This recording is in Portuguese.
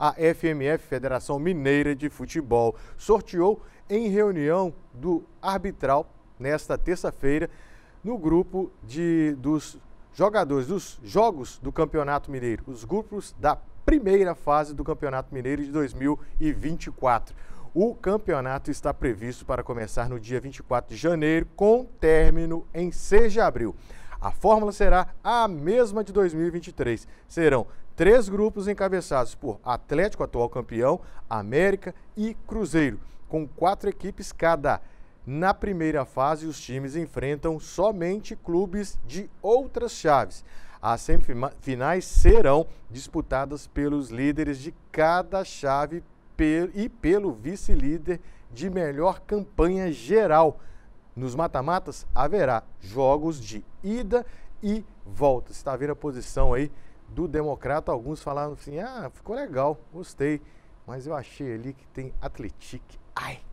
a FMF, Federação Mineira de Futebol, sorteou em reunião do arbitral nesta terça-feira no grupo de, dos jogadores dos jogos do Campeonato Mineiro, os grupos da primeira fase do Campeonato Mineiro de 2024. O campeonato está previsto para começar no dia 24 de janeiro, com término em 6 de abril. A fórmula será a mesma de 2023. Serão três grupos encabeçados por Atlético, atual campeão, América e Cruzeiro, com quatro equipes cada. Na primeira fase, os times enfrentam somente clubes de outras chaves. As semifinais serão disputadas pelos líderes de cada chave e pelo vice-líder de melhor campanha geral nos mata-matas haverá jogos de ida e volta. Está vendo a posição aí do democrata? Alguns falaram assim: ah, ficou legal, gostei. Mas eu achei ali que tem Atletique. Ai,